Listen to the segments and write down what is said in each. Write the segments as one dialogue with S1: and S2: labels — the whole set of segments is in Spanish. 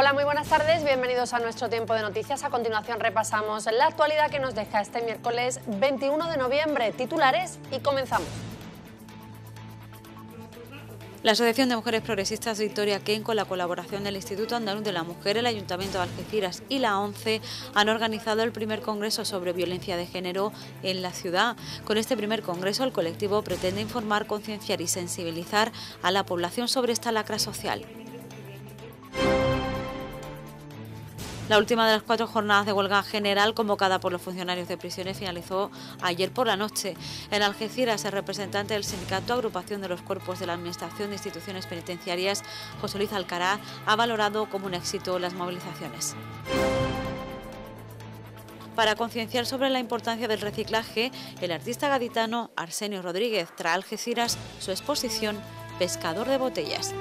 S1: Hola, muy buenas tardes. Bienvenidos a nuestro tiempo de noticias. A continuación repasamos la actualidad que nos deja este miércoles 21 de noviembre. Titulares y comenzamos.
S2: La Asociación de Mujeres Progresistas Victoria Ken, con la colaboración del Instituto Andaluz de la Mujer, el Ayuntamiento de Algeciras y la ONCE, han organizado el primer congreso sobre violencia de género en la ciudad. Con este primer congreso, el colectivo pretende informar, concienciar y sensibilizar a la población sobre esta lacra social. La última de las cuatro jornadas de huelga general convocada por los funcionarios de prisiones finalizó ayer por la noche. En Algeciras, el representante del sindicato Agrupación de los Cuerpos de la Administración de Instituciones Penitenciarias, José Luis Alcaraz, ha valorado como un éxito las movilizaciones. Para concienciar sobre la importancia del reciclaje, el artista gaditano Arsenio Rodríguez trae a Algeciras su exposición Pescador de Botellas.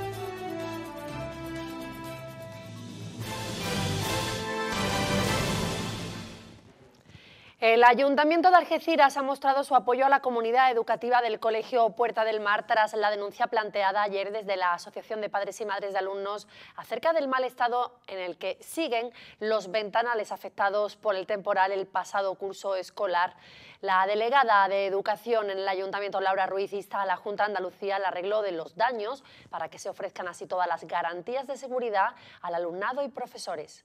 S1: El Ayuntamiento de Algeciras ha mostrado su apoyo a la comunidad educativa del Colegio Puerta del Mar tras la denuncia planteada ayer desde la Asociación de Padres y Madres de Alumnos acerca del mal estado en el que siguen los ventanales afectados por el temporal el pasado curso escolar. La delegada de Educación en el Ayuntamiento, Laura Ruiz, insta a la Junta de Andalucía al arreglo de los daños para que se ofrezcan así todas las garantías de seguridad al alumnado y profesores.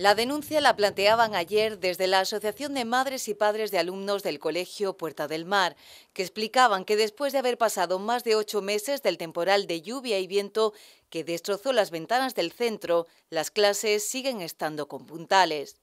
S3: La denuncia la planteaban ayer desde la Asociación de Madres y Padres de Alumnos del Colegio Puerta del Mar, que explicaban que después de haber pasado más de ocho meses del temporal de lluvia y viento que destrozó las ventanas del centro, las clases siguen estando con puntales.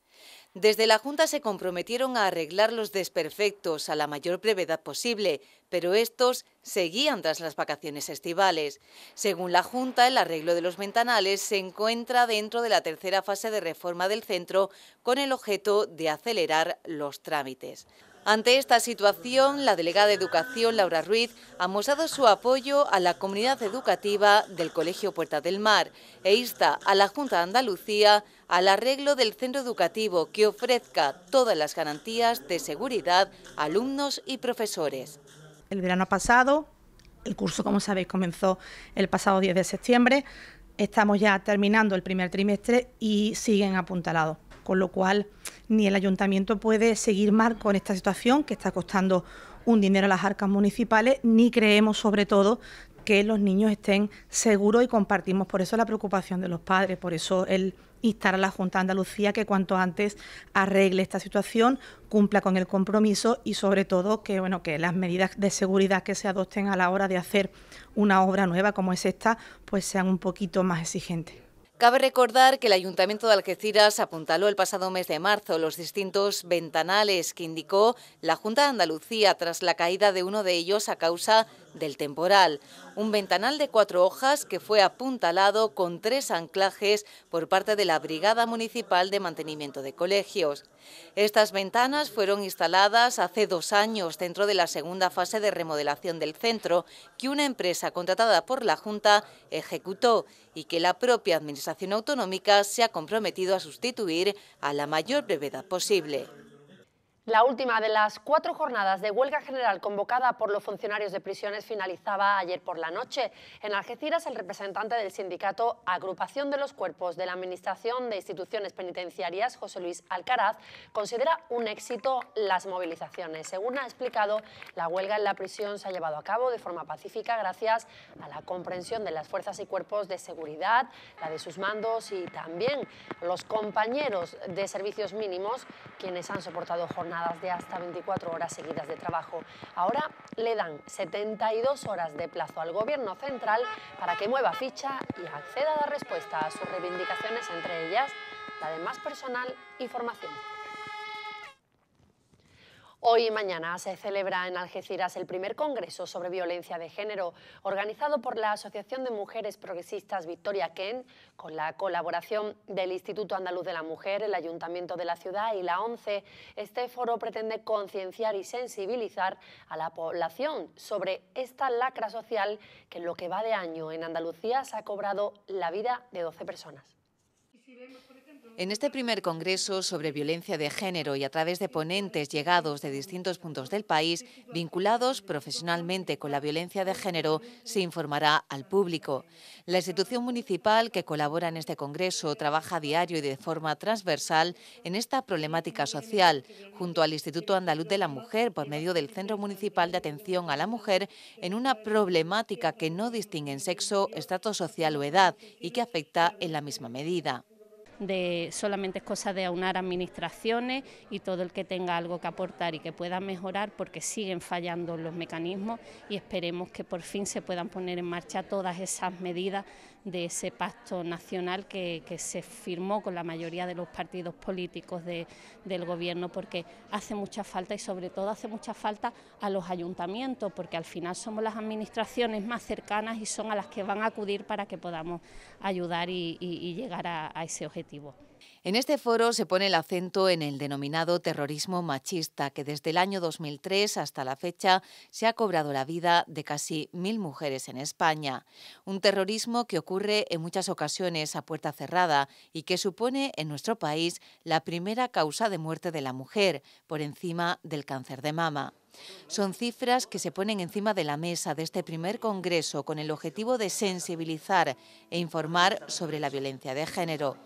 S3: Desde la Junta se comprometieron a arreglar los desperfectos a la mayor brevedad posible, pero estos seguían tras las vacaciones estivales. Según la Junta, el arreglo de los ventanales se encuentra dentro de la tercera fase de reforma del centro con el objeto de acelerar los trámites. Ante esta situación, la delegada de Educación, Laura Ruiz, ha mostrado su apoyo a la comunidad educativa del Colegio Puerta del Mar e insta a la Junta de Andalucía al arreglo del centro educativo que ofrezca todas las garantías de seguridad a alumnos y profesores. El verano pasado, el curso, como sabéis, comenzó el pasado 10 de septiembre. Estamos ya terminando el primer trimestre y siguen apuntalados, con lo cual ni el ayuntamiento puede seguir mal con esta situación que está costando un dinero a las arcas municipales, ni creemos sobre todo que los niños estén seguros y compartimos por eso la preocupación de los padres, por eso el instar a la Junta de Andalucía que cuanto antes arregle esta situación, cumpla con el compromiso y sobre todo que bueno que las medidas de seguridad que se adopten a la hora de hacer una obra nueva como es esta, pues sean un poquito más exigentes. Cabe recordar que el Ayuntamiento de Algeciras apuntaló el pasado mes de marzo los distintos ventanales que indicó la Junta de Andalucía tras la caída de uno de ellos a causa del temporal. Un ventanal de cuatro hojas que fue apuntalado con tres anclajes por parte de la Brigada Municipal de Mantenimiento de Colegios. Estas ventanas fueron instaladas hace dos años dentro de la segunda fase de remodelación del centro que una empresa contratada por la Junta ejecutó y que la propia Administración Autonómica se ha comprometido a sustituir a la mayor brevedad posible.
S1: La última de las cuatro jornadas de huelga general convocada por los funcionarios de prisiones finalizaba ayer por la noche. En Algeciras, el representante del sindicato Agrupación de los Cuerpos de la Administración de Instituciones Penitenciarias, José Luis Alcaraz, considera un éxito las movilizaciones. Según ha explicado, la huelga en la prisión se ha llevado a cabo de forma pacífica gracias a la comprensión de las fuerzas y cuerpos de seguridad, la de sus mandos y también los compañeros de servicios mínimos, quienes han soportado jornadas de hasta 24 horas seguidas de trabajo. Ahora le dan 72 horas de plazo al Gobierno central para que mueva ficha y acceda a dar respuesta a sus reivindicaciones, entre ellas la de más personal y formación. Hoy y mañana se celebra en Algeciras el primer Congreso sobre Violencia de Género, organizado por la Asociación de Mujeres Progresistas Victoria Ken, con la colaboración del Instituto Andaluz de la Mujer, el Ayuntamiento de la Ciudad y la ONCE. Este foro pretende concienciar y sensibilizar a la población sobre esta lacra social que en lo que va de año en Andalucía se ha cobrado la vida de 12 personas. En este
S3: primer Congreso sobre Violencia de Género y a través de ponentes llegados de distintos puntos del país, vinculados profesionalmente con la violencia de género, se informará al público. La institución municipal que colabora en este Congreso trabaja diario y de forma transversal en esta problemática social, junto al Instituto Andaluz de la Mujer por medio del Centro Municipal de Atención a la Mujer, en una problemática que no distingue en sexo, estrato social o edad y que afecta en la misma medida
S1: de solamente es cosa de aunar administraciones y todo el que tenga algo que aportar y que pueda mejorar porque siguen fallando los mecanismos y esperemos que por fin se puedan poner en marcha todas esas medidas de ese pacto nacional que, se firmó con la mayoría de los partidos políticos de, del gobierno, porque hace mucha falta y sobre todo hace mucha falta a los ayuntamientos, porque al final somos las administraciones más cercanas y son a las que van a acudir para que podamos ayudar y, llegar a ese objetivo. En
S3: este foro se pone el acento en el denominado terrorismo machista, que desde el año 2003 hasta la fecha se ha cobrado la vida de casi mil mujeres en España. Un terrorismo que ocurre en muchas ocasiones a puerta cerrada y que supone en nuestro país la primera causa de muerte de la mujer, por encima del cáncer de mama. Son cifras que se ponen encima de la mesa de este primer Congreso con el objetivo de sensibilizar e informar sobre la violencia de género.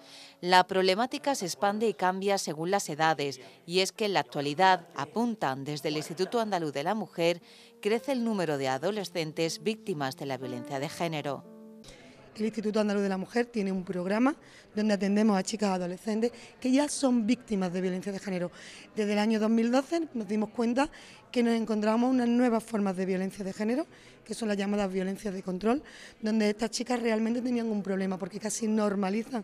S3: La problemática se expande y cambia según las edades y es que en la actualidad, apuntan desde el Instituto Andaluz de la Mujer, crece el número de adolescentes víctimas de la violencia de género
S1: el Instituto Andaluz de la Mujer tiene un programa donde atendemos a chicas adolescentes que ya son víctimas de violencia de género. Desde el año 2012 nos dimos cuenta que nos encontramos unas nuevas formas de violencia de género, que son las llamadas violencias de control, donde estas chicas realmente tenían un problema porque casi normalizan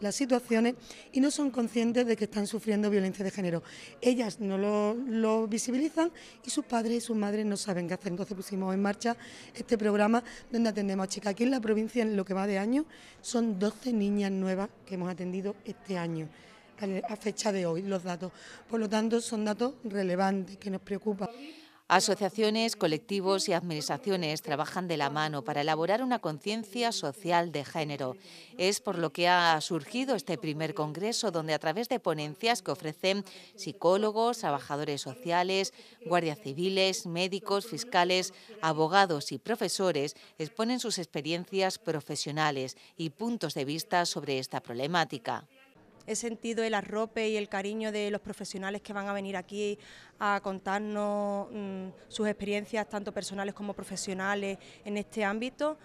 S1: las situaciones y no son conscientes de que están sufriendo violencia de género. Ellas no lo, visibilizan y sus padres y sus madres no saben qué hacer. Entonces pusimos en marcha este programa donde atendemos a chicas. Aquí en la provincia, en lo que va de año, son 12 niñas nuevas que hemos atendido este año a fecha de hoy los datos. Por lo tanto, son datos relevantes que nos preocupan.
S3: Asociaciones, colectivos y administraciones trabajan de la mano para elaborar una conciencia social de género. Es por lo que ha surgido este primer congreso, donde a través de ponencias que ofrecen psicólogos, trabajadores sociales, guardias civiles, médicos, fiscales, abogados y profesores, exponen sus experiencias profesionales y puntos de vista sobre esta problemática he sentido
S2: el arrope y el cariño de los profesionales que van a venir aquí a contarnos mm, sus experiencias, tanto personales como profesionales, en este ámbito.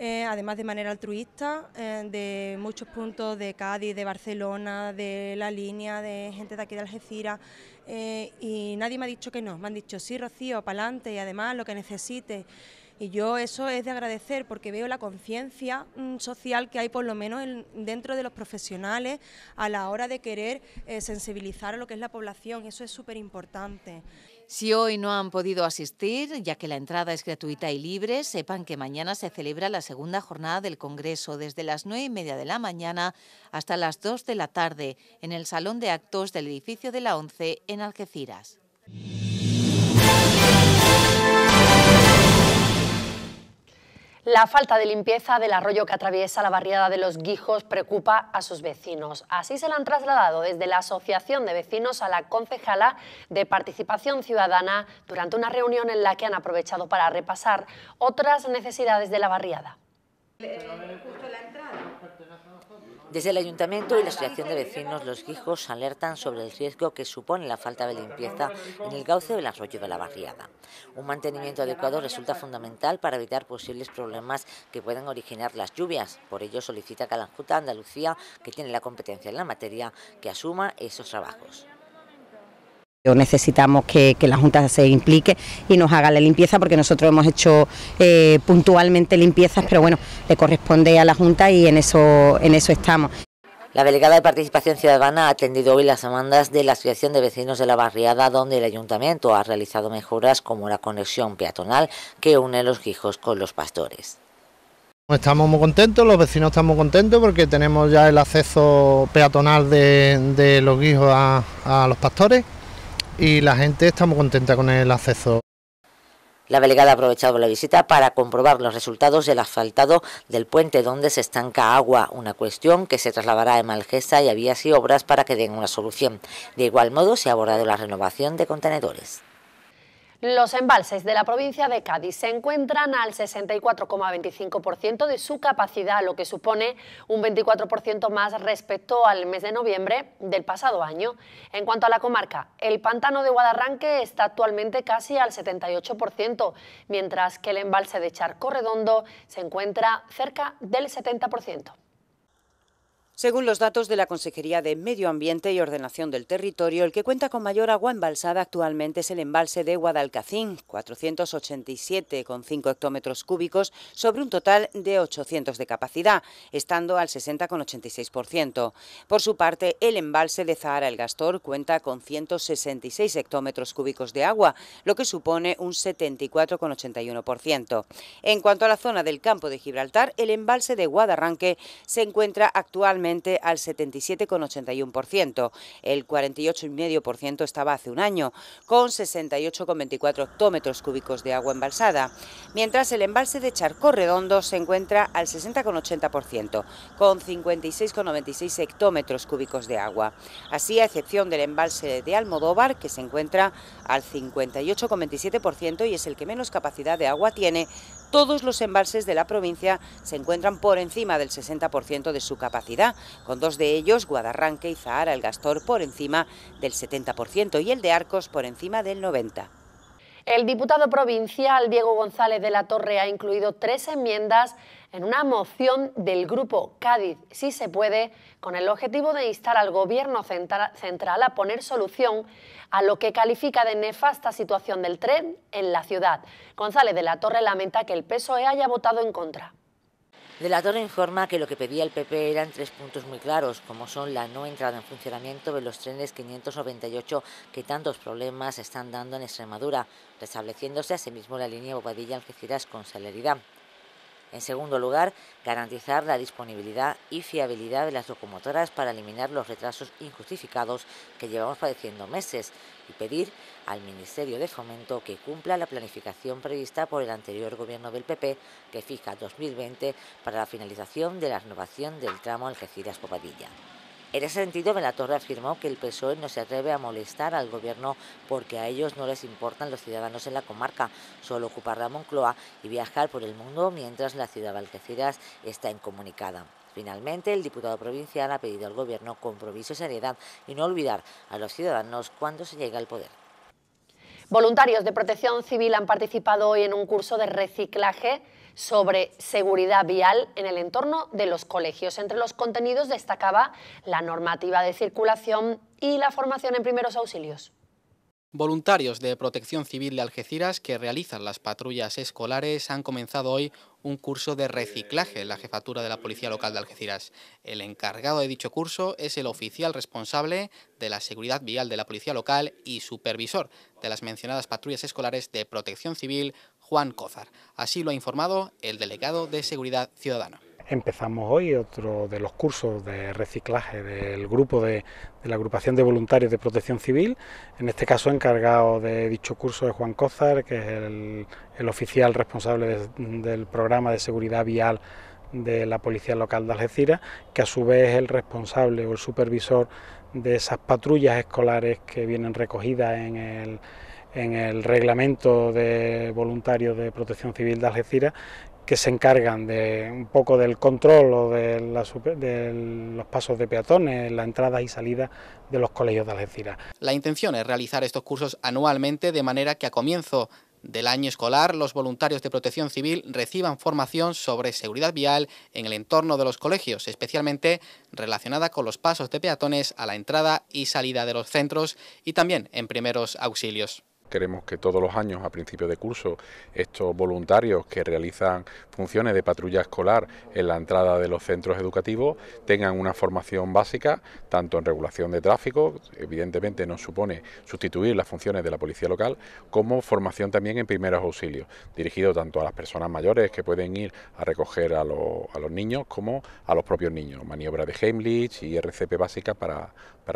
S2: Eh, además de manera altruista, eh, de muchos puntos de Cádiz, de Barcelona, de la línea, de gente de aquí de Algeciras, eh, y nadie me ha dicho que no, me han dicho sí, Rocío, para adelante, y además lo que necesite. Y yo eso es de agradecer porque veo la conciencia mm, social que hay por lo menos dentro de los profesionales a la hora de
S4: querer eh, sensibilizar a lo que es la población. Eso es súper importante.
S3: Si hoy no han podido asistir, ya que la entrada es gratuita y libre, sepan que mañana se celebra la segunda jornada del Congreso desde las nueve y media de la mañana hasta las 2 de la tarde en el Salón de Actos del edificio de la ONCE en Algeciras.
S1: La falta de limpieza del arroyo que atraviesa la barriada de los Guijos preocupa a sus vecinos. Así se la han trasladado desde la Asociación de Vecinos a la concejala de Participación Ciudadana durante una reunión en la que han aprovechado para repasar otras necesidades de la barriada. Eh, desde el ayuntamiento y la asociación de vecinos,
S5: los Guijos alertan sobre el riesgo que supone la falta de limpieza en el cauce del arroyo de la barriada. Un mantenimiento adecuado resulta fundamental para evitar posibles problemas que puedan originar las lluvias. Por ello solicita que la Junta de Andalucía, que tiene la competencia en la materia, que asuma esos trabajos.
S6: Necesitamos que, la Junta se implique y nos haga la limpieza porque nosotros hemos hecho eh, puntualmente limpiezas, pero bueno, le corresponde a la Junta y en eso, en eso estamos.
S5: La delegada de Participación Ciudadana ha atendido hoy las demandas de la Asociación de Vecinos de la Barriada, donde el Ayuntamiento ha realizado mejoras como la conexión peatonal que une los guijos con los pastores.
S2: Estamos muy contentos, los vecinos estamos contentos porque tenemos ya el acceso peatonal de, los Guijos a los pastores y la gente está muy contenta con el acceso.
S5: La delegada ha aprovechado la visita para comprobar los resultados del asfaltado del puente donde se estanca agua, una cuestión que se trasladará a Malgesa y había y obras para que den una solución. De igual modo se ha abordado la renovación de contenedores.
S1: Los embalses de la provincia de Cádiz se encuentran al 64,25% de su capacidad, lo que supone un 24% más respecto al mes de noviembre del pasado año. En cuanto a la comarca, el pantano de Guadarranque está actualmente casi al 78%, mientras que el embalse de Charco Redondo se encuentra cerca del 70%.
S6: Según los datos de la Consejería de Medio Ambiente y Ordenación del Territorio, el que cuenta con mayor agua embalsada actualmente es el embalse de Guadalcacín, 487,5 hectómetros cúbicos sobre un total de 800 de capacidad, estando al 60,86%. Por su parte, el embalse de Zahara el Gastor cuenta con 166 hectómetros cúbicos de agua, lo que supone un 74,81%. En cuanto a la zona del campo de Gibraltar, el embalse de Guadarranque se encuentra actualmente al 77,81%. El 48,5% estaba hace un año, con 68,24 hectómetros cúbicos de agua embalsada, mientras el embalse de Charco Redondo se encuentra al 60,80%, con 56,96 hectómetros cúbicos de agua. Así, a excepción del embalse de Almodóvar, que se encuentra al 58,27% y es el que menos capacidad de agua tiene, todos los embalses de la provincia se encuentran por encima del 60% de su capacidad, con dos de ellos, Guadarranque y Zahara el Gastor, por encima del 70% y el de Arcos por encima del 90%.
S1: El diputado provincial Diego González de la Torre ha incluido tres enmiendas en una moción del grupo Cádiz Sí se puede, con el objetivo de instar al Gobierno central a poner solución a lo que califica de nefasta situación del tren en la ciudad. González de la Torre lamenta que el PSOE haya votado en contra.
S5: De la Torre informa que lo que pedía el PP eran tres puntos muy claros, como son la no entrada en funcionamiento de los trenes 598 que tantos problemas están dando en Extremadura, restableciéndose asimismo la línea Bobadilla-Algeciras con celeridad. En segundo lugar, garantizar la disponibilidad y fiabilidad de las locomotoras para eliminar los retrasos injustificados que llevamos padeciendo meses y pedir al Ministerio de Fomento que cumpla la planificación prevista por el anterior gobierno del PP que fija 2020 para la finalización de la renovación del tramo Algeciras-Popadilla. En ese sentido, Torre afirmó que el PSOE no se atreve a molestar al gobierno porque a ellos no les importan los ciudadanos en la comarca, solo ocupar la Moncloa y viajar por el mundo mientras la ciudad de Algeciras está incomunicada. Finalmente, el diputado provincial ha pedido al gobierno compromiso y seriedad y no olvidar a los ciudadanos cuando se llega al poder.
S1: Voluntarios de Protección Civil han participado hoy en un curso de reciclaje sobre seguridad vial en el entorno de los colegios. Entre los contenidos destacaba la normativa de circulación y la formación en primeros auxilios.
S7: Voluntarios de Protección Civil de Algeciras que realizan las patrullas escolares han comenzado hoy un curso de reciclaje en la jefatura de la Policía Local de Algeciras. El encargado de dicho curso es el oficial responsable de la seguridad vial de la Policía Local y supervisor de las mencionadas patrullas escolares de Protección Civil, Juan Cózar. Así lo ha informado el delegado de Seguridad Ciudadana.
S8: Empezamos hoy otro de los cursos de reciclaje del grupo de,
S2: la agrupación de voluntarios de protección civil, en este caso encargado de dicho curso es Juan Cózar, que es el, oficial responsable del programa de seguridad vial de la Policía Local de Algeciras, que a su vez es el responsable o el supervisor de esas patrullas escolares que vienen recogidas en el en el reglamento de voluntarios de protección civil de Algeciras que se encargan de un poco del control de, de, los pasos de peatones, la entrada y salida
S7: de los colegios de Algeciras. La intención es realizar estos cursos anualmente de manera que a comienzo del año escolar los voluntarios de protección civil reciban formación sobre seguridad vial en el entorno de los colegios, especialmente relacionada con los pasos de peatones a la entrada y salida de los centros y también en primeros auxilios.
S1: Queremos que todos los años, a principio de curso, estos voluntarios que realizan funciones de patrulla escolar en la entrada de los centros educativos tengan una formación básica, tanto en regulación de tráfico, evidentemente no supone sustituir las funciones de la policía local, como formación también en primeros auxilios, dirigido tanto a las personas mayores que pueden ir a recoger a, los niños como a los propios niños, maniobra de Heimlich y RCP básica para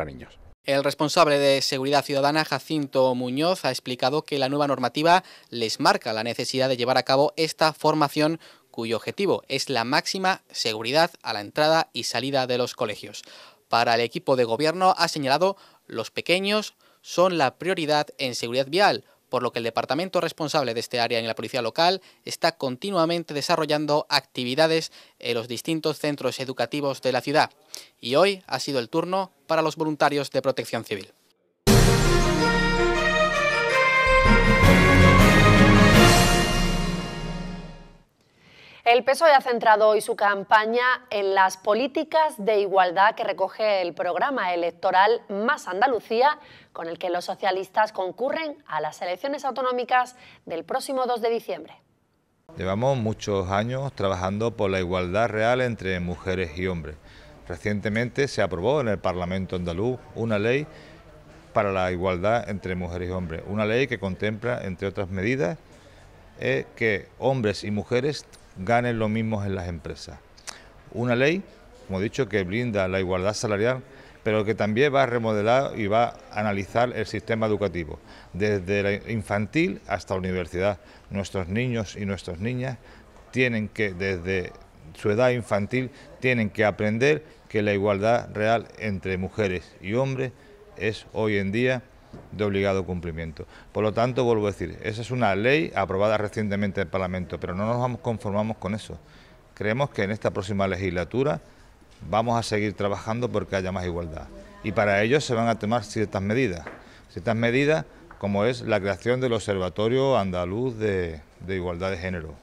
S7: niños. El responsable de Seguridad Ciudadana, Jacinto Muñoz, ha explicado que la nueva normativa les marca la necesidad de llevar a cabo esta formación cuyo objetivo es la máxima seguridad a la entrada y salida de los colegios. Para el equipo de gobierno ha señalado los pequeños son la prioridad en seguridad vial, por lo que el departamento responsable de este área en la policía local está continuamente desarrollando actividades en los distintos centros educativos de la ciudad. Y hoy ha sido el turno para los voluntarios de protección civil.
S1: El PSOE ha centrado hoy su campaña en las políticas de igualdad que recoge el programa electoral Más Andalucía, con el que los socialistas concurren a las elecciones autonómicas del próximo 2 de diciembre.
S8: Llevamos muchos años trabajando por la igualdad real entre mujeres y hombres. Recientemente se aprobó en el Parlamento andaluz una ley para la igualdad entre mujeres y hombres, una ley que contempla, entre otras medidas, eh, que hombres y mujeres ganen lo mismo en las empresas. Una ley, como he dicho, que brinda la igualdad salarial, pero que también va a remodelar y va a analizar el sistema educativo, desde la infantil hasta la universidad. Nuestros niños y nuestras niñas tienen que, desde su edad infantil, tienen que aprender que la igualdad real entre mujeres y hombres es hoy en día de obligado cumplimiento. Por lo tanto, vuelvo a decir, esa es una ley aprobada recientemente en el Parlamento, pero no nos conformamos con eso. Creemos que en esta próxima legislatura vamos a seguir trabajando porque haya más igualdad. Y para ello se van a tomar ciertas medidas, ciertas medidas como es la creación del Observatorio Andaluz de, Igualdad de Género,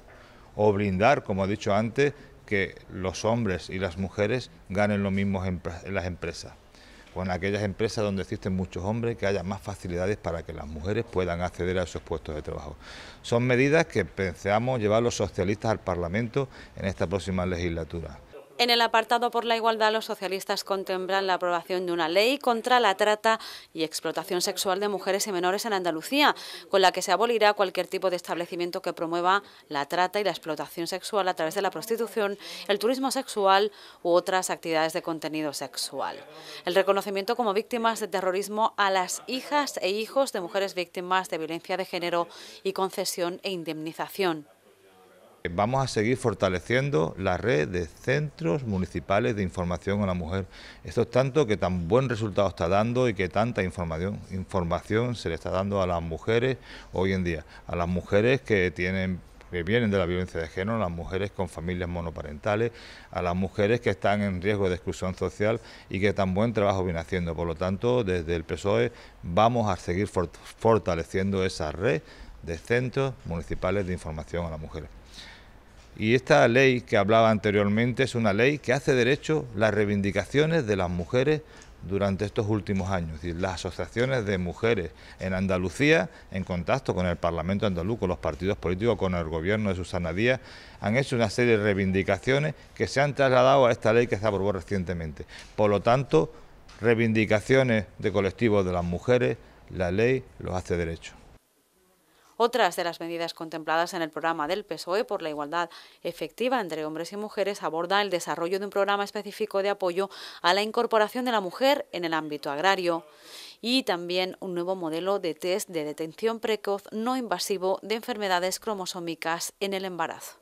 S8: o blindar, como he dicho antes, que los hombres y las mujeres ganen lo mismo en las empresas con aquellas empresas donde existen muchos hombres, que haya más facilidades para que las mujeres puedan acceder a esos puestos de trabajo. Son medidas que pensamos llevar los socialistas al Parlamento en esta próxima legislatura.
S2: En el apartado por la igualdad, los socialistas contemplan la aprobación de una ley contra la trata y explotación sexual de mujeres y menores en Andalucía, con la que se abolirá cualquier tipo de establecimiento que promueva la trata y la explotación sexual a través de la prostitución, el turismo sexual u otras actividades de contenido sexual. El reconocimiento como víctimas de terrorismo a las hijas e hijos de mujeres víctimas de violencia de género y concesión e indemnización
S8: vamos a seguir fortaleciendo la red de centros municipales de información a la mujer. Esto es tanto que tan buen resultado está dando y que tanta información, se le está dando a las mujeres hoy en día, a las mujeres que que vienen de la violencia de género, a las mujeres con familias monoparentales, a las mujeres que están en riesgo de exclusión social y que tan buen trabajo viene haciendo. Por lo tanto, desde el PSOE vamos a seguir fortaleciendo esa red de centros municipales de información a las mujeres. Y esta ley que hablaba anteriormente es una ley que hace derecho las reivindicaciones de las mujeres durante estos últimos años. Es las asociaciones de mujeres en Andalucía, en contacto con el Parlamento andaluz, con los partidos políticos, con el gobierno de Susana Díaz, han hecho una serie de reivindicaciones que se han trasladado a esta ley que se aprobó recientemente. Por lo tanto, reivindicaciones de colectivos de las mujeres, la ley los hace derecho.
S2: Otras de las medidas contempladas en el programa del PSOE por la igualdad efectiva entre hombres y mujeres aborda el desarrollo de un programa específico de apoyo a la incorporación de la mujer en el ámbito agrario y también un nuevo modelo de test de detención precoz no invasivo de enfermedades cromosómicas en el embarazo.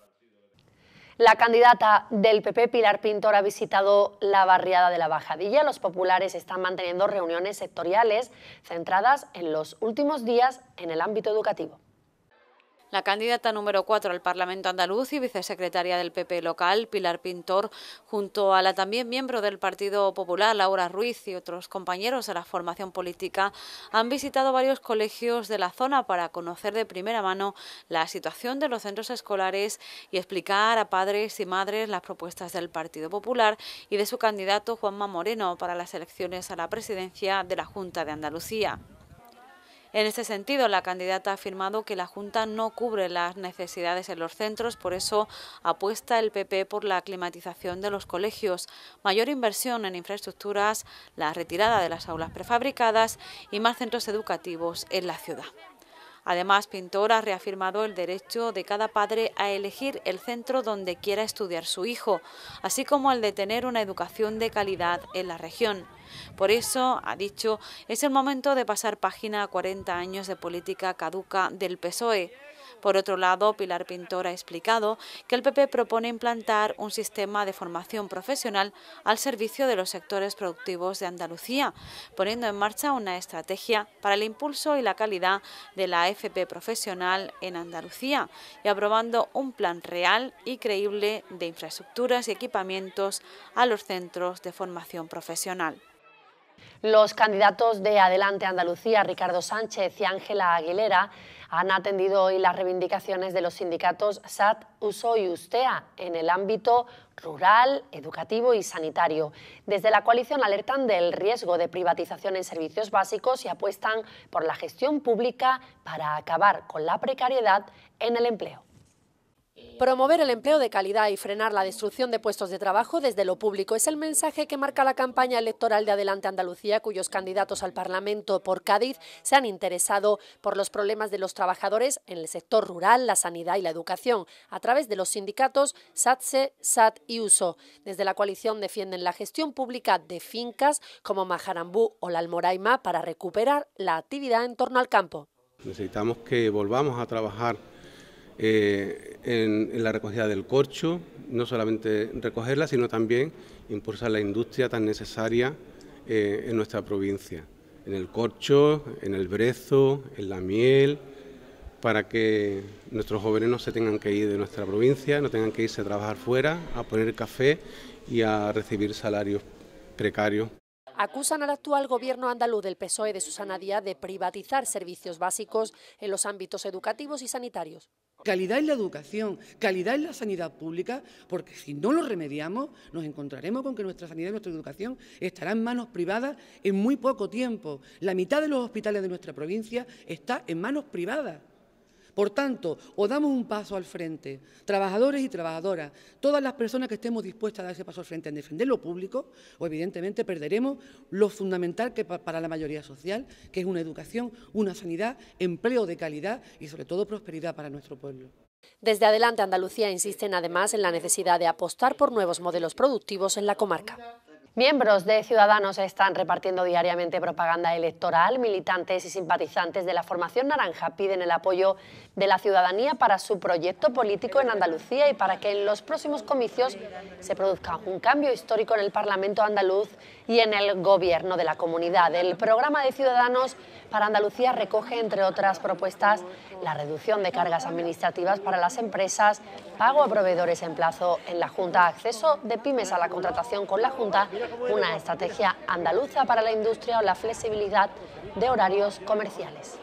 S1: La candidata del PP, Pilar Pintor, ha visitado la barriada de la Bajadilla. Los populares están manteniendo reuniones sectoriales centradas en los últimos días en el ámbito educativo.
S2: La candidata número cuatro al Parlamento andaluz y vicesecretaria del PP local, Pilar Pintor, junto a la también miembro del Partido Popular, Laura Ruiz, y otros compañeros de la formación política, han visitado varios colegios de la zona para conocer de primera mano la situación de los centros escolares y explicar a padres y madres las propuestas del Partido Popular y de su candidato Juanma Moreno para las elecciones a la presidencia de la Junta de Andalucía. En este sentido, la candidata ha afirmado que la Junta no cubre las necesidades en los centros, por eso apuesta el PP por la climatización de los colegios, mayor inversión en infraestructuras, la retirada de las aulas prefabricadas y más centros educativos en la ciudad. Además, Pintor ha reafirmado el derecho de cada padre a elegir el centro donde quiera estudiar su hijo, así como el de tener una educación de calidad en la región. Por eso, ha dicho, es el momento de pasar página a 40 años de política caduca del PSOE. Por otro lado, Pilar Pintor ha explicado que el PP propone implantar un sistema de formación profesional al servicio de los sectores productivos de Andalucía, poniendo en marcha una estrategia para el impulso y la calidad de la AFP profesional en Andalucía y aprobando un plan real y creíble de infraestructuras y equipamientos a los centros de formación profesional.
S1: Los candidatos de Adelante Andalucía, Ricardo Sánchez y Ángela Aguilera, han atendido hoy las reivindicaciones de los sindicatos SAT, USO y USTEA en el ámbito rural, educativo y sanitario. Desde la coalición alertan del riesgo de privatización en servicios básicos y apuestan por la gestión pública para acabar con la precariedad en el empleo. Promover el empleo de calidad y frenar la destrucción de puestos de trabajo desde lo público es el mensaje que marca la campaña electoral de Adelante Andalucía, cuyos candidatos al Parlamento por Cádiz se han interesado por los problemas de los trabajadores en el sector rural, la sanidad y la educación, a través de los sindicatos SATSE, SAT y USO. Desde la coalición defienden la gestión pública de fincas como Majarambú o la Almoraima para recuperar la actividad en torno al campo.
S8: Necesitamos que volvamos a trabajar eh, en, la recogida del corcho, no solamente recogerla, sino también impulsar la industria tan necesaria eh, en nuestra provincia, en el corcho, en el brezo, en la miel, para que nuestros jóvenes no se tengan que ir de nuestra provincia, no tengan que irse a trabajar fuera, a poner café y a recibir salarios precarios.
S1: Acusan al actual gobierno andaluz del PSOE de Susana Díaz de privatizar servicios básicos en los ámbitos educativos y sanitarios. Calidad en la educación, calidad en la sanidad pública, porque si no lo remediamos, nos encontraremos con que nuestra sanidad y nuestra educación estará en manos privadas en muy poco tiempo. La mitad de los hospitales de nuestra provincia está en manos privadas. Por tanto, o damos un paso al frente, trabajadores y trabajadoras, todas las personas que estemos dispuestas a dar ese paso al frente en defender lo público, o evidentemente perderemos lo fundamental que para la mayoría social, que es una educación, una sanidad, empleo de calidad y sobre todo prosperidad para nuestro pueblo. Desde Adelante Andalucía insiste además en la necesidad de apostar por nuevos modelos productivos en la comarca. Miembros de Ciudadanos están repartiendo diariamente propaganda electoral. Militantes y simpatizantes de la Formación Naranja piden el apoyo de la ciudadanía para su proyecto político en Andalucía y para que en los próximos comicios se produzca un cambio histórico en el Parlamento andaluz y en el Gobierno de la comunidad. El programa de Ciudadanos para Andalucía recoge, entre otras propuestas, la reducción de cargas administrativas para las empresas, pago a proveedores en plazo en la Junta, acceso de pymes a la contratación con la Junta una estrategia andaluza para la industria o la flexibilidad de horarios comerciales.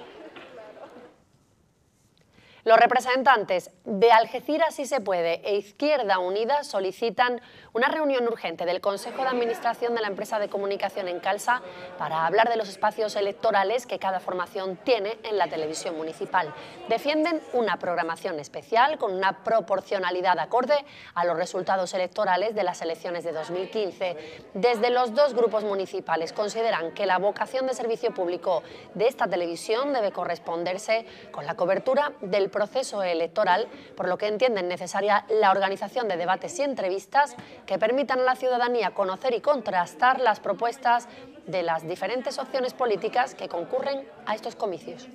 S1: Los representantes de Algeciras Si Se Puede e Izquierda Unida solicitan una reunión urgente del Consejo de Administración de la empresa de comunicación en Calsa para hablar de los espacios electorales que cada formación tiene en la televisión municipal. Defienden una programación especial con una proporcionalidad acorde a los resultados electorales de las elecciones de 2015. Desde los dos grupos municipales consideran que la vocación de servicio público de esta televisión debe corresponderse con la cobertura del proceso electoral, por lo que entienden necesaria la organización de debates y entrevistas que permitan a la ciudadanía conocer y contrastar las propuestas de las diferentes opciones políticas que concurren a estos comicios.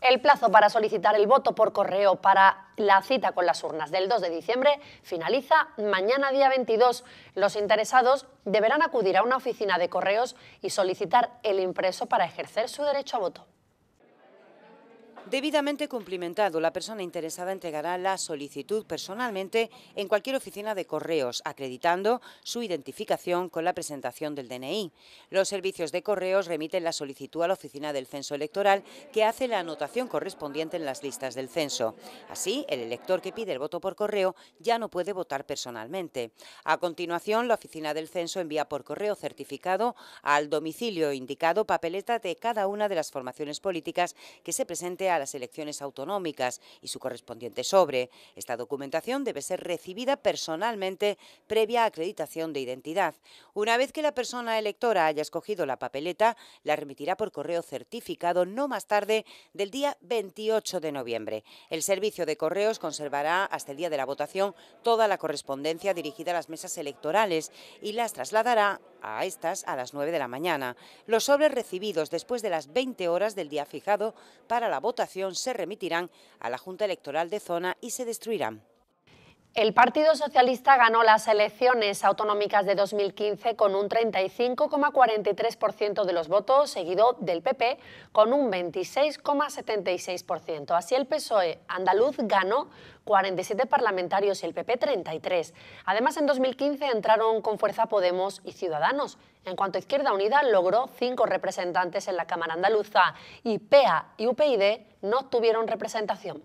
S1: El plazo para solicitar el voto por correo para la cita con las urnas del 2 de diciembre finaliza mañana día 22. Los interesados deberán acudir a una oficina de correos y solicitar el impreso para ejercer su derecho a voto.
S6: Debidamente cumplimentado, la persona interesada entregará la solicitud personalmente en cualquier oficina de correos, acreditando su identificación con la presentación del DNI. Los servicios de correos remiten la solicitud a la oficina del censo electoral, que hace la anotación correspondiente en las listas del censo. Así, el elector que pide el voto por correo ya no puede votar personalmente. A continuación, la oficina del censo envía por correo certificado al domicilio indicado papeleta de cada una de las formaciones políticas que se presente a las elecciones autonómicas y su correspondiente sobre. Esta documentación debe ser recibida personalmente previa acreditación de identidad. Una vez que la persona electora haya escogido la papeleta, la remitirá por correo certificado no más tarde del día 28 de noviembre. El servicio de correos conservará hasta el día de la votación toda la correspondencia dirigida a las mesas electorales y las trasladará a estas a las 9 de la mañana. Los sobres recibidos después de las 20 horas del día fijado para la votación se remitirán a la Junta Electoral de Zona y se destruirán.
S1: El Partido Socialista ganó las elecciones autonómicas de 2015 con un 35,43% de los votos, seguido del PP con un 26,76%. Así el PSOE andaluz ganó 47 parlamentarios y el PP 33. Además, en 2015 entraron con fuerza Podemos y Ciudadanos. En cuanto a Izquierda Unida, logró cinco representantes en la Cámara Andaluza y PEA y UPID no tuvieron representación.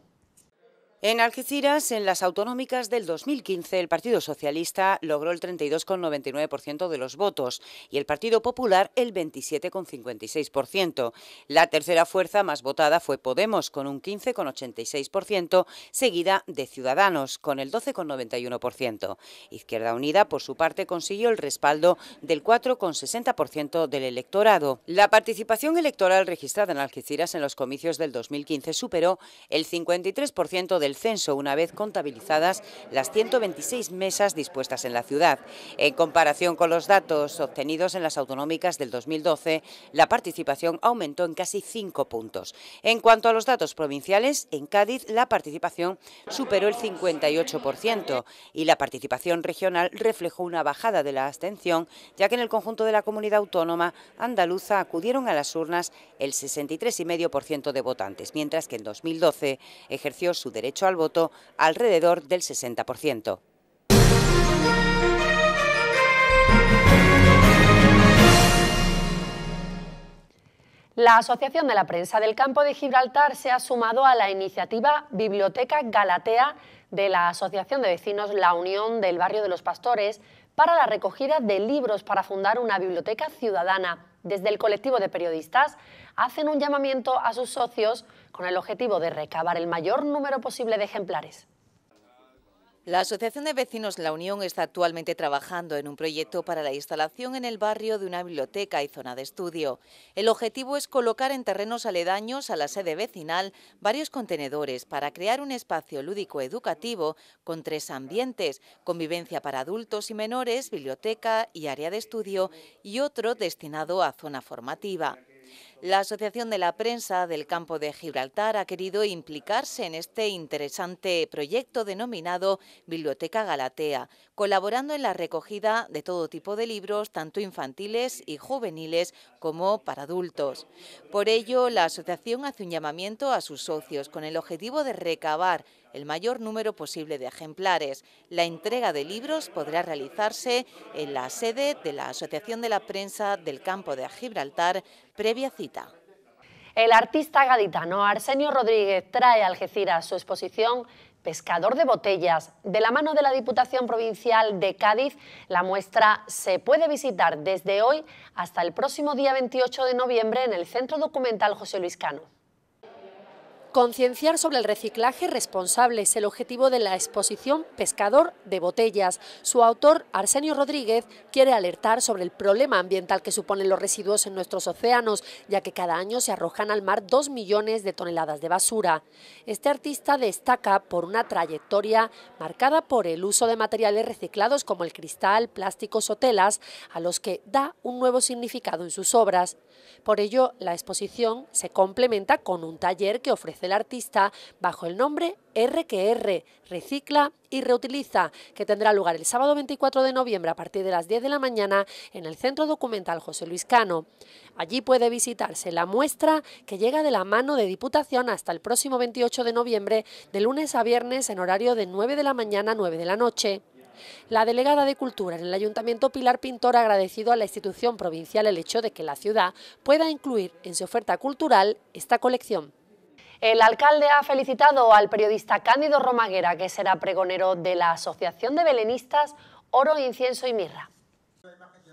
S6: En Algeciras, en las autonómicas del 2015, el Partido Socialista logró el 32,99% de los votos y el Partido Popular el 27,56%. La tercera fuerza más votada fue Podemos, con un 15,86%, seguida de Ciudadanos, con el 12,91%. Izquierda Unida, por su parte, consiguió el respaldo del 4,60% del electorado. La participación electoral registrada en Algeciras en los comicios del 2015 superó el 53% del censo una vez contabilizadas las 126 mesas dispuestas en la ciudad. En comparación con los datos obtenidos en las autonómicas del 2012, la participación aumentó en casi cinco puntos. En cuanto a los datos provinciales, en Cádiz la participación superó el 58% y la participación regional reflejó una bajada de la abstención, ya que en el conjunto de la comunidad autónoma andaluza acudieron a las urnas el 63,5% de votantes, mientras que en 2012 ejerció su derecho al voto alrededor del 60%.
S1: La Asociación de la Prensa del Campo de Gibraltar se ha sumado a la iniciativa Biblioteca Galatea de la Asociación de Vecinos La Unión del Barrio de los Pastores para la recogida de libros para fundar una biblioteca ciudadana desde el colectivo de periodistas hacen un llamamiento a sus socios con el objetivo de recabar el mayor número posible de ejemplares.
S3: La Asociación de Vecinos La Unión está actualmente trabajando en un proyecto para la instalación en el barrio de una biblioteca y zona de estudio. El objetivo es colocar en terrenos aledaños a la sede vecinal varios contenedores para crear un espacio lúdico educativo con tres ambientes, convivencia para adultos y menores, biblioteca y área de estudio y otro destinado a zona formativa. La Asociación de la Prensa del Campo de Gibraltar ha querido implicarse en este interesante proyecto denominado Biblioteca Galatea, colaborando en la recogida de todo tipo de libros, tanto infantiles y juveniles como para adultos. Por ello, la asociación hace un llamamiento a sus socios con el objetivo de recabar el mayor número posible de ejemplares. La entrega de libros podrá realizarse en la sede de la Asociación de la Prensa
S1: del Campo de Gibraltar, previa cita. El artista gaditano Arsenio Rodríguez trae a Algeciras su exposición Pescador de Botellas. De la mano de la Diputación Provincial de Cádiz, la muestra se puede visitar desde hoy hasta el próximo día 28 de noviembre en el Centro Documental José Luis Cano. Concienciar sobre el reciclaje responsable es el objetivo de la exposición Pescador de Botellas. Su autor, Arsenio Rodríguez, quiere alertar sobre el problema ambiental que suponen los residuos en nuestros océanos, ya que cada año se arrojan al mar dos millones de toneladas de basura. Este artista destaca por una trayectoria marcada por el uso de materiales reciclados como el cristal, plásticos o telas, a los que da un nuevo significado en sus obras. Por ello, la exposición se complementa con un taller que ofrece del artista bajo el nombre RQR, Recicla y Reutiliza, que tendrá lugar el sábado 24 de noviembre a partir de las 10 de la mañana en el Centro Documental José Luis Cano. Allí puede visitarse la muestra que llega de la mano de Diputación hasta el próximo 28 de noviembre, de lunes a viernes en horario de 9 de la mañana a 9 de la noche. La delegada de Cultura en el Ayuntamiento Pilar Pintor ha agradecido a la institución provincial el hecho de que la ciudad pueda incluir en su oferta cultural esta colección. El alcalde ha felicitado al periodista Cándido Romaguera, que será pregonero de la Asociación de Belenistas Oro, Incienso y Mirra.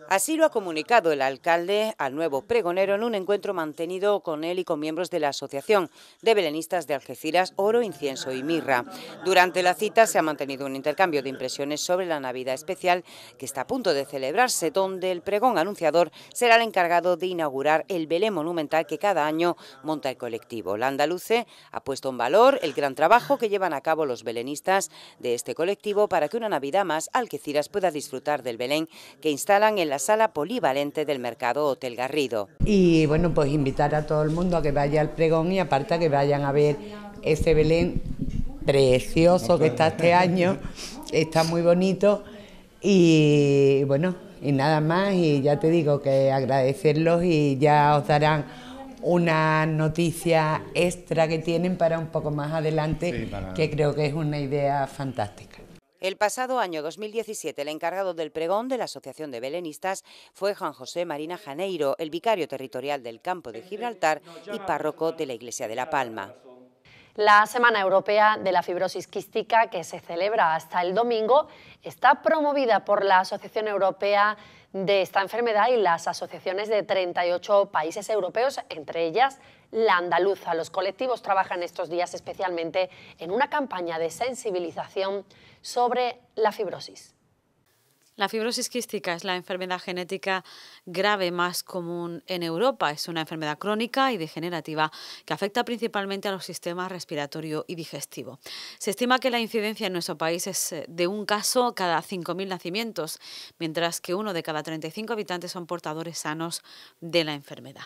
S6: Así lo ha comunicado el alcalde al nuevo pregonero en un encuentro mantenido con él y con miembros de la Asociación de Belenistas de Algeciras, Oro, Incienso y Mirra. Durante la cita se ha mantenido un intercambio de impresiones sobre la Navidad especial que está a punto de celebrarse, donde el pregón anunciador será el encargado de inaugurar el Belén monumental que cada año monta el colectivo. La Andaluce ha puesto en valor el gran trabajo que llevan a cabo los belenistas de este colectivo para que una Navidad más Algeciras pueda disfrutar del Belén que instalan en la sala polivalente del mercado Hotel Garrido. Y bueno, pues invitar a todo el mundo a que vaya al pregón y aparte que vayan a ver ese Belén precioso que está este año, está muy bonito y bueno, y nada más y ya te digo que agradecerlos y ya os darán una noticia extra que tienen para un poco más adelante, que creo que es una idea fantástica. El pasado año 2017, el encargado del pregón de la Asociación de Belenistas fue Juan José Marina Janeiro, el vicario territorial del campo de Gibraltar y párroco de la Iglesia de La Palma.
S1: La Semana Europea de la Fibrosis Quística, que se celebra hasta el domingo, está promovida por la Asociación Europea de esta enfermedad y las asociaciones de 38 países europeos, entre ellas la andaluza. Los colectivos trabajan estos días especialmente en una campaña de sensibilización sobre la fibrosis.
S2: La fibrosis quística es la enfermedad genética grave más común en Europa. Es una enfermedad crónica y degenerativa que afecta principalmente a los sistemas respiratorio y digestivo. Se estima que la incidencia en nuestro país es eh, de un caso cada 5.000 nacimientos, mientras que uno de cada 35 habitantes son portadores sanos de la enfermedad.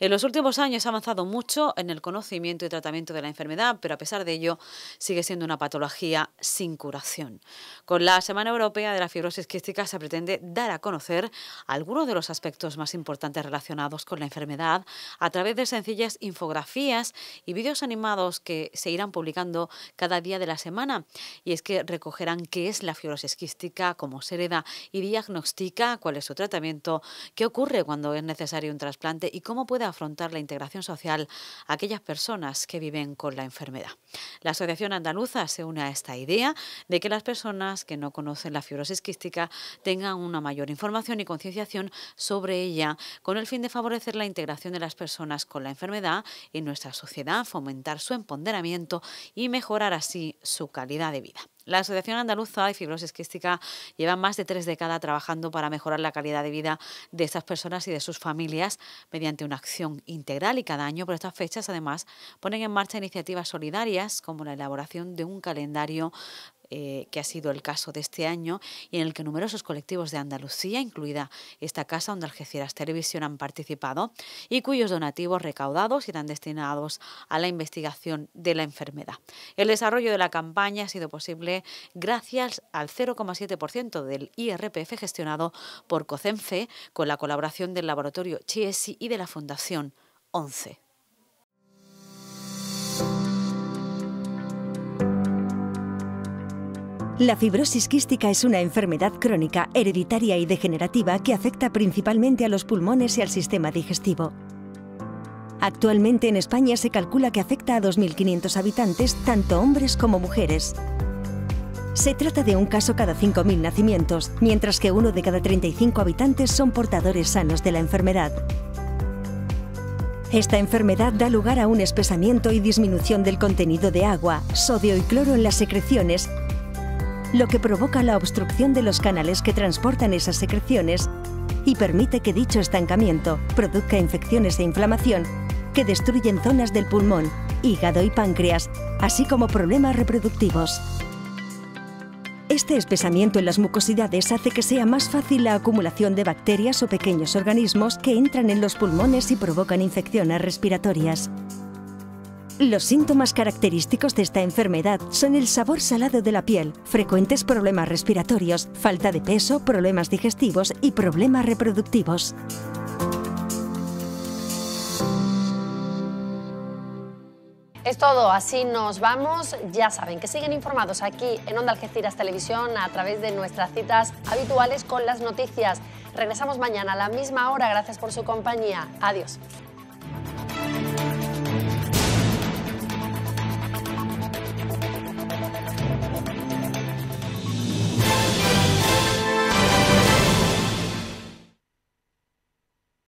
S2: En los últimos años ha avanzado mucho en el conocimiento y tratamiento de la enfermedad, pero a pesar de ello sigue siendo una patología sin curación. Con la Semana Europea de la Fibrosis Quística se pretende dar a conocer algunos de los aspectos más importantes relacionados con la enfermedad a través de sencillas infografías y vídeos animados que se irán publicando cada día de la semana. Y es que recogerán qué es la fibrosis quística, cómo se hereda y diagnostica, cuál es su tratamiento, qué ocurre cuando es necesario un trasplante y cómo puede afrontar la integración social a aquellas personas que viven con la enfermedad. La Asociación Andaluza se une a esta idea de que las personas que no conocen la fibrosis quística tengan una mayor información y concienciación sobre ella, con el fin de favorecer la integración de las personas con la enfermedad en nuestra sociedad, fomentar su empoderamiento y mejorar así su calidad de vida. La Asociación Andaluza de Fibrosis Quística lleva más de tres décadas trabajando para mejorar la calidad de vida de estas personas y de sus familias mediante una acción integral y cada año por estas fechas además ponen en marcha iniciativas solidarias como la elaboración de un calendario eh, que ha sido el caso de este año y en el que numerosos colectivos de Andalucía, incluida esta casa donde Algeciras Televisión han participado y cuyos donativos recaudados irán destinados a la investigación de la enfermedad. El desarrollo de la campaña ha sido posible gracias al 0,7% del IRPF gestionado por COCENFE con la colaboración del laboratorio Chiesi y de la Fundación 11.
S4: La fibrosis quística es una enfermedad crónica, hereditaria y degenerativa que afecta principalmente a los pulmones y al sistema digestivo. Actualmente en España se calcula que afecta a 2.500 habitantes, tanto hombres como mujeres. Se trata de un caso cada 5.000 nacimientos, mientras que uno de cada 35 habitantes son portadores sanos de la enfermedad. Esta enfermedad da lugar a un espesamiento y disminución del contenido de agua, sodio y cloro en las secreciones lo que provoca la obstrucción de los canales que transportan esas secreciones y permite que dicho estancamiento produzca infecciones e inflamación que destruyen zonas del pulmón, hígado y páncreas, así como problemas reproductivos. Este espesamiento en las mucosidades hace que sea más fácil la acumulación de bacterias o pequeños organismos que entran en los pulmones y provocan infecciones respiratorias. Los síntomas característicos de esta enfermedad son el sabor salado de la piel, frecuentes problemas respiratorios, falta de peso, problemas digestivos y problemas reproductivos.
S1: Es todo, así nos vamos. Ya saben que siguen informados aquí en Onda Algeciras Televisión a través de nuestras citas habituales con las noticias. Regresamos mañana a la misma hora. Gracias por su compañía. Adiós.